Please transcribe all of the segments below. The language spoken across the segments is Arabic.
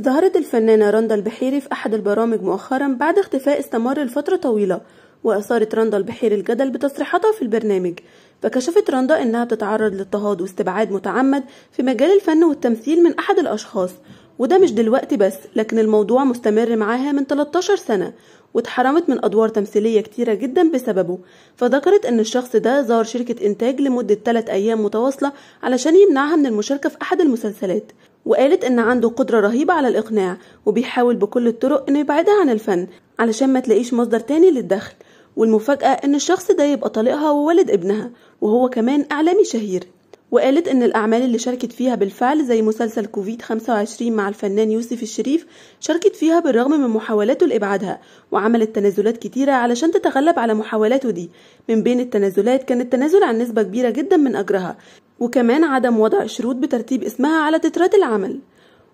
ظهرت الفنانة رندا البحيري في أحد البرامج مؤخرا بعد اختفاء استمر لفترة طويلة وأثارت رندا البحيري الجدل بتصريحاتها في البرنامج فكشفت رندا إنها بتتعرض لاضطهاد واستبعاد متعمد في مجال الفن والتمثيل من أحد الأشخاص وده مش دلوقتي بس لكن الموضوع مستمر معاها من 13 سنة واتحرمت من أدوار تمثيلية كتيرة جدا بسببه فذكرت أن الشخص ده زار شركة إنتاج لمدة 3 أيام متواصلة علشان يمنعها من المشاركة في أحد المسلسلات وقالت إن عنده قدرة رهيبة على الإقناع وبيحاول بكل الطرق إنه يبعدها عن الفن علشان ما تلاقيش مصدر تاني للدخل والمفاجأة إن الشخص ده يبقى طليقها وولد ابنها وهو كمان إعلامي شهير وقالت إن الأعمال اللي شاركت فيها بالفعل زي مسلسل كوفيد 25 مع الفنان يوسف الشريف شاركت فيها بالرغم من محاولاته لإبعادها وعملت تنازلات كتيرة علشان تتغلب على محاولاته دي من بين التنازلات كان التنازل عن نسبة كبيرة جدا من أجرها وكمان عدم وضع شروط بترتيب اسمها على تترات العمل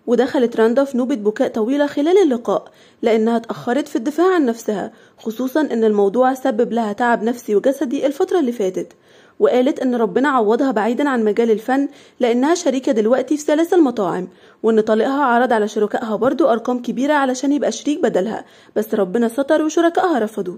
ودخلت راندا في نوبة بكاء طويلة خلال اللقاء لأنها اتأخرت في الدفاع عن نفسها خصوصا أن الموضوع سبب لها تعب نفسي وجسدي الفترة اللي فاتت وقالت أن ربنا عوضها بعيدا عن مجال الفن لأنها شريكة دلوقتي في سلاسل مطاعم وأن طليقها عرض على شركائها برضو أرقام كبيرة علشان يبقى شريك بدلها بس ربنا ستر وشركائها رفضوا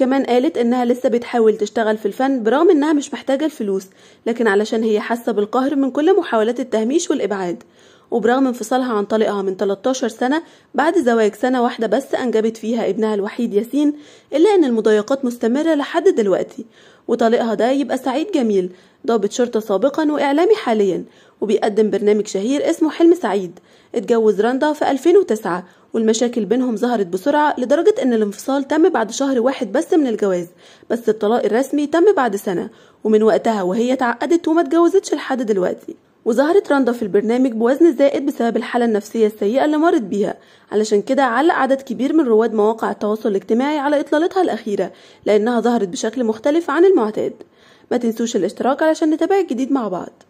كمان قالت انها لسه بتحاول تشتغل في الفن برغم انها مش محتاجة الفلوس لكن علشان هي حاسة بالقهر من كل محاولات التهميش والابعاد وبرغم انفصالها عن طليقها من 13 سنة بعد زواج سنة واحدة بس أنجبت فيها ابنها الوحيد ياسين إلا أن المضايقات مستمرة لحد دلوقتي وطليقها ده يبقى سعيد جميل ضابط شرطة سابقا وإعلامي حاليا وبيقدم برنامج شهير اسمه حلم سعيد اتجوز رندا في 2009 والمشاكل بينهم ظهرت بسرعة لدرجة أن الانفصال تم بعد شهر واحد بس من الجواز بس الطلاق الرسمي تم بعد سنة ومن وقتها وهي اتعقدت وما تجوزتش لحد دلوقتي وظهرت راندا في البرنامج بوزن زائد بسبب الحالة النفسية السيئة اللي مرت بيها علشان كده علق عدد كبير من رواد مواقع التواصل الاجتماعي على إطلالتها الأخيرة لأنها ظهرت بشكل مختلف عن المعتاد ما تنسوش الاشتراك علشان نتابع الجديد مع بعض